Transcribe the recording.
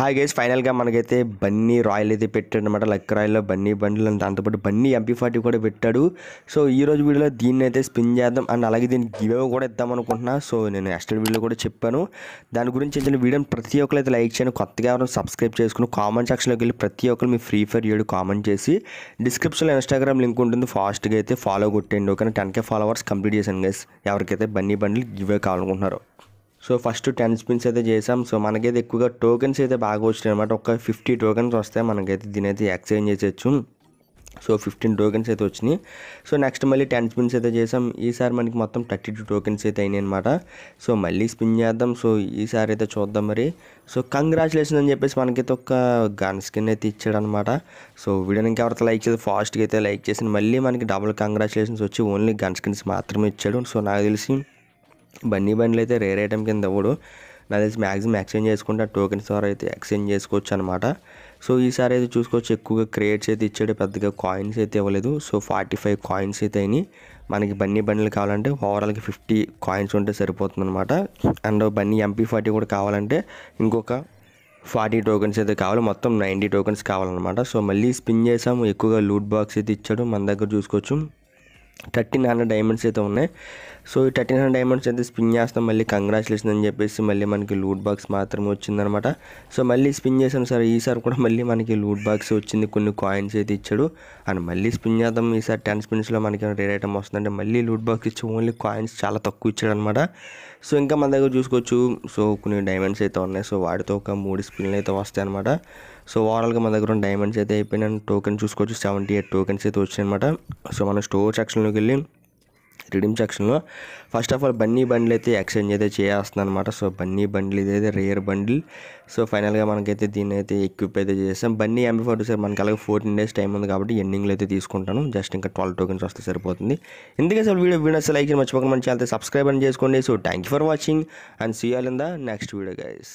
hi gas ఫైనల్గా మనకైతే Bunny royal అయితే పెట్టాడు అనమాట లక్ రాయల్లో బన్నీ బండ్లు దాంతోపాటు బన్నీ ఎంపీ ఫార్టీ కూడా పెట్టాడు సో ఈ రోజు వీడియోలో దీన్ని అయితే స్పిన్ చేద్దాం అండ్ అలాగే దీన్ని గివేవ్ కూడా ఇద్దాం అనుకుంటున్నా సో నేను ఎస్టర్ వీడియోలో కూడా చెప్పాను దాని గురించి చిన్న వీడియోని ప్రతి ఒక్కరు అయితే లైక్ చేయను కొత్తగా ఎవరైనా సబ్స్క్రైబ్ చేసుకుని కామెంట్ సెక్షన్లోకి వెళ్ళి ప్రతి ఒక్కరు మీ ఫ్రీ ఫైర్ ఏడు కామెంట్ చేసి డిస్క్రిప్షన్లో ఇన్స్టాగ్రామ్ లింక్ ఉంటుంది ఫాస్ట్గా అయితే ఫాలో కొట్టేయండి ఓకేనా టెన్ కే ఫాలోవర్స్ కంప్లీట్ చేశాను గేస్ ఎవరికైతే బన్నీ బండ్లు గివే కావాలనుకుంటున్నారో సో ఫస్ట్ టెన్ స్పిన్స్ అయితే చేసాం సో మనకైతే ఎక్కువగా టోకెన్స్ అయితే బాగా వచ్చినాయి అనమాట ఒక ఫిఫ్టీ టోకెన్స్ వస్తాయి మనకైతే దీని అయితే ఎక్స్చేంజ్ చేసేవచ్చు సో ఫిఫ్టీన్ టోకెన్స్ అయితే వచ్చినాయి సో నెక్స్ట్ మళ్ళీ టెన్ స్పిన్స్ అయితే చేసాం ఈసారి మనకి మొత్తం థర్టీ టూ టోకెన్స్ అయితే అయినాయి అనమాట సో మళ్ళీ స్పిన్ చేద్దాం సో ఈసారి అయితే చూద్దాం మరి సో కంగ్రాచులేషన్ అని చెప్పేసి మనకైతే ఒక గన్ స్కిన్ అయితే ఇచ్చాడనమాట సో వీడియోనికి ఎవరితో లైక్ చేసి ఫాస్ట్గా అయితే లైక్ చేసి మళ్ళీ మనకి డబుల్ కంగ్రాచులేషన్స్ వచ్చి ఓన్లీ గన్ స్కిన్స్ మాత్రమే ఇచ్చాడు సో నాకు తెలిసి బన్నీ బండ్లు అయితే రేర్ ఐటమ్ కింద ఇవ్వడు నాకు తెలిసి మ్యాక్సిమం ఎక్స్చేంజ్ చేసుకుంటే ఆ టోకెన్స్ ద్వారా అయితే ఎక్స్చేంజ్ చేసుకోవచ్చు అనమాట సో ఈసారి అయితే చూసుకోవచ్చు ఎక్కువగా క్రియేట్స్ అయితే ఇచ్చాడు పెద్దగా కాయిన్స్ అయితే ఇవ్వలేదు సో ఫార్టీ ఫైవ్ కాయిన్స్ అయితే అయినాయి మనకి బన్నీ బండ్లు కావాలంటే ఓవరాల్కి ఫిఫ్టీ కాయిన్స్ ఉంటే సరిపోతుంది అనమాట అండ్ బన్నీ ఎంపీ ఫార్టీ కూడా కావాలంటే ఇంకొక ఫార్టీ టోకెన్స్ అయితే కావాలి మొత్తం నైంటీ టోకెన్స్ కావాలన్నమాట సో మళ్ళీ స్పిన్ చేసాము ఎక్కువగా లూట్ బాక్స్ అయితే ఇచ్చాడు మన దగ్గర చూసుకోవచ్చు థర్టీన్ హండ్రెడ్ డైమండ్స్ అయితే ఉన్నాయి సో ఈ థర్టీన్ హండ్రెడ్ డైమండ్స్ అయితే స్పిన్ చేస్తాం మళ్ళీ కంగ్రాచులేషన్ అని చెప్పేసి మళ్ళీ మనకి లూట్ బాక్స్ మాత్రమే వచ్చిందనమాట సో మళ్ళీ స్పిన్ చేసాం సార్ ఈసారి కూడా మళ్ళీ మనకి లూట్ బాక్స్ వచ్చింది కొన్ని కాయిన్స్ అయితే ఇచ్చాడు అండ్ మళ్ళీ స్పిన్ చేద్దాం ఈసారి టెన్ స్పిన్స్లో మనకి రేర్ ఐటమ్ వస్తుందంటే మళ్ళీ లూట్ బాక్స్ ఇచ్చి ఓన్లీ కాయిన్స్ చాలా తక్కువ ఇచ్చాడు అనమాట సో ఇంకా మన దగ్గర చూసుకోవచ్చు సో కొన్ని డైమండ్స్ అయితే ఉన్నాయి సో వాటితో ఒక మూడు స్పిన్లు అయితే వస్తాయి అనమాట సో ఓవరాల్గా మన దగ్గర ఉన్న డైమండ్స్ అయితే అయిపోయినాయి టోకెన్ చూసుకోవచ్చు సెవెంటీ ఎయిట్ టోకెన్స్ అయితే వచ్చాయి అనమాట సో మన స్టోర్ సెక్షన్లో సెక్షన్లోకి వెళ్ళి రిడీమ్ సెక్షన్లో ఫస్ట్ ఆఫ్ ఆల్ బన్నీ బండ్లు అయితే ఎక్స్చేంజ్ అయితే చేయాల్సింది అనమాట సో బన్నీ బండ్లు ఇదైతే రేర్ బండిల్ సో ఫైనల్గా మనకైతే దీన్ని అయితే ఎక్విప్ అయితే చేసాం బన్నీ ఎంపీ ఫోర్ సార్ మనకి అలాగే ఫోర్టీన్ డేస్ టైం ఉంది కాబట్టి ఎండింగ్లో అయితే తీసుకుంటాను జస్ట్ ఇంకా ట్వెల్వ్ టోకెన్స్ వస్తే సరిపోతుంది ఎందుకంటే అసలు వీడియో అసలు లైక్ మర్చిపోకుండా మంచి అయితే సబ్స్క్రైబ్ అని చేసుకోండి so thank you for watching and see all in the next video guys